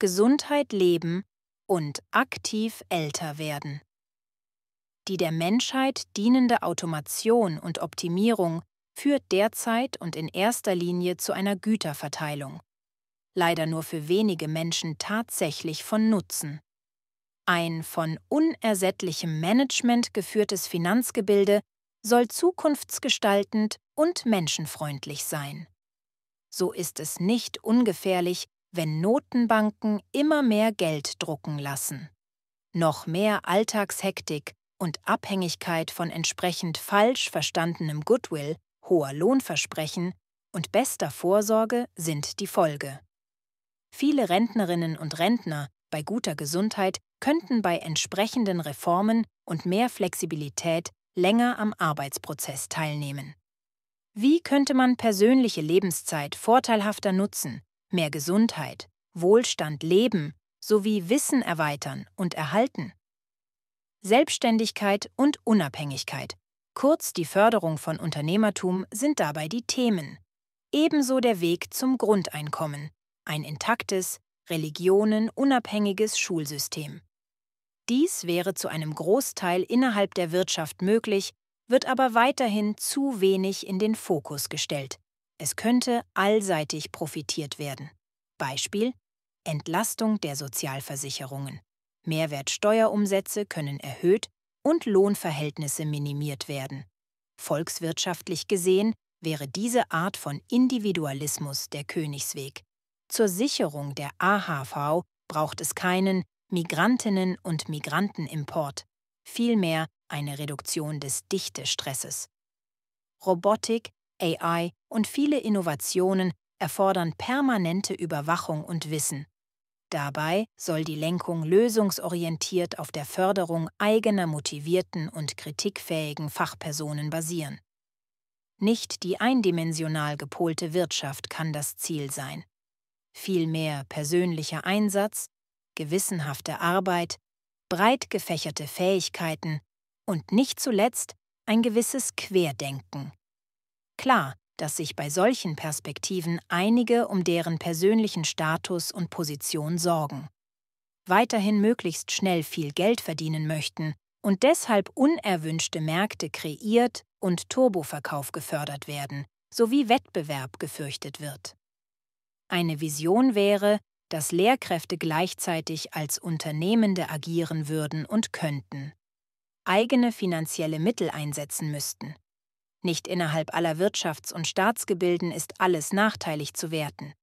Gesundheit leben und aktiv älter werden. Die der Menschheit dienende Automation und Optimierung führt derzeit und in erster Linie zu einer Güterverteilung. Leider nur für wenige Menschen tatsächlich von Nutzen. Ein von unersättlichem Management geführtes Finanzgebilde soll zukunftsgestaltend und menschenfreundlich sein. So ist es nicht ungefährlich, wenn Notenbanken immer mehr Geld drucken lassen. Noch mehr Alltagshektik und Abhängigkeit von entsprechend falsch verstandenem Goodwill, hoher Lohnversprechen und bester Vorsorge sind die Folge. Viele Rentnerinnen und Rentner bei guter Gesundheit könnten bei entsprechenden Reformen und mehr Flexibilität länger am Arbeitsprozess teilnehmen. Wie könnte man persönliche Lebenszeit vorteilhafter nutzen, mehr Gesundheit, Wohlstand leben sowie Wissen erweitern und erhalten. Selbstständigkeit und Unabhängigkeit, kurz die Förderung von Unternehmertum, sind dabei die Themen. Ebenso der Weg zum Grundeinkommen, ein intaktes, religionenunabhängiges Schulsystem. Dies wäre zu einem Großteil innerhalb der Wirtschaft möglich, wird aber weiterhin zu wenig in den Fokus gestellt. Es könnte allseitig profitiert werden. Beispiel Entlastung der Sozialversicherungen. Mehrwertsteuerumsätze können erhöht und Lohnverhältnisse minimiert werden. Volkswirtschaftlich gesehen wäre diese Art von Individualismus der Königsweg. Zur Sicherung der AHV braucht es keinen Migrantinnen- und Migrantenimport, vielmehr eine Reduktion des Dichtestresses. Robotik AI und viele Innovationen erfordern permanente Überwachung und Wissen. Dabei soll die Lenkung lösungsorientiert auf der Förderung eigener motivierten und kritikfähigen Fachpersonen basieren. Nicht die eindimensional gepolte Wirtschaft kann das Ziel sein. Vielmehr persönlicher Einsatz, gewissenhafte Arbeit, breit gefächerte Fähigkeiten und nicht zuletzt ein gewisses Querdenken. Klar, dass sich bei solchen Perspektiven einige um deren persönlichen Status und Position sorgen, weiterhin möglichst schnell viel Geld verdienen möchten und deshalb unerwünschte Märkte kreiert und Turboverkauf gefördert werden, sowie Wettbewerb gefürchtet wird. Eine Vision wäre, dass Lehrkräfte gleichzeitig als Unternehmende agieren würden und könnten, eigene finanzielle Mittel einsetzen müssten, nicht innerhalb aller Wirtschafts- und Staatsgebilden ist alles nachteilig zu werten.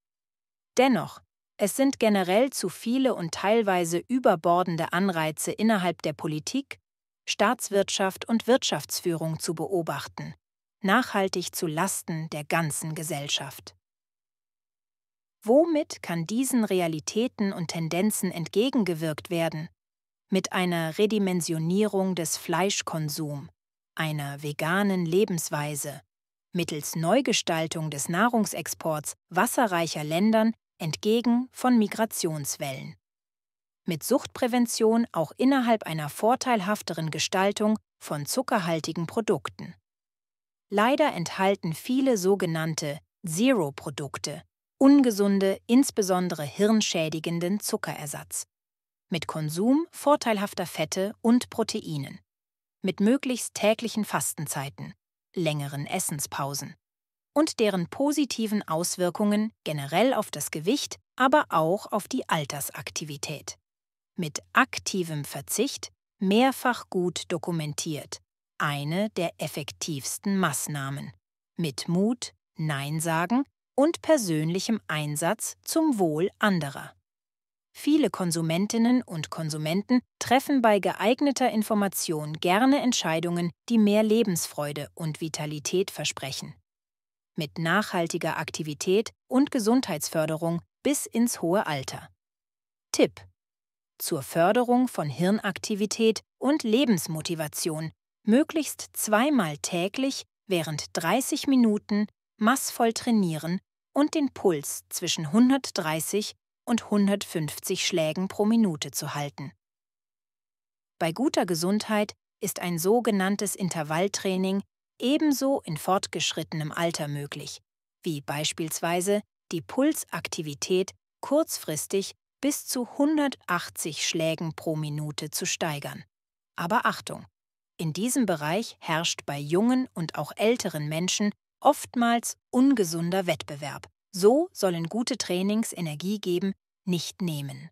Dennoch, es sind generell zu viele und teilweise überbordende Anreize innerhalb der Politik, Staatswirtschaft und Wirtschaftsführung zu beobachten, nachhaltig zu Lasten der ganzen Gesellschaft. Womit kann diesen Realitäten und Tendenzen entgegengewirkt werden? Mit einer Redimensionierung des Fleischkonsums, einer veganen Lebensweise mittels Neugestaltung des Nahrungsexports wasserreicher Ländern entgegen von Migrationswellen. Mit Suchtprävention auch innerhalb einer vorteilhafteren Gestaltung von zuckerhaltigen Produkten. Leider enthalten viele sogenannte Zero-Produkte ungesunde, insbesondere hirnschädigenden Zuckerersatz mit Konsum vorteilhafter Fette und Proteinen mit möglichst täglichen Fastenzeiten, längeren Essenspausen und deren positiven Auswirkungen generell auf das Gewicht, aber auch auf die Altersaktivität. Mit aktivem Verzicht mehrfach gut dokumentiert, eine der effektivsten Maßnahmen. Mit Mut, Nein sagen und persönlichem Einsatz zum Wohl anderer. Viele Konsumentinnen und Konsumenten treffen bei geeigneter Information gerne Entscheidungen, die mehr Lebensfreude und Vitalität versprechen. Mit nachhaltiger Aktivität und Gesundheitsförderung bis ins hohe Alter. Tipp: Zur Förderung von Hirnaktivität und Lebensmotivation möglichst zweimal täglich während 30 Minuten massvoll trainieren und den Puls zwischen 130 und 150 Schlägen pro Minute zu halten. Bei guter Gesundheit ist ein sogenanntes Intervalltraining ebenso in fortgeschrittenem Alter möglich, wie beispielsweise die Pulsaktivität kurzfristig bis zu 180 Schlägen pro Minute zu steigern. Aber Achtung! In diesem Bereich herrscht bei jungen und auch älteren Menschen oftmals ungesunder Wettbewerb, so sollen gute Trainings Energie geben, nicht nehmen.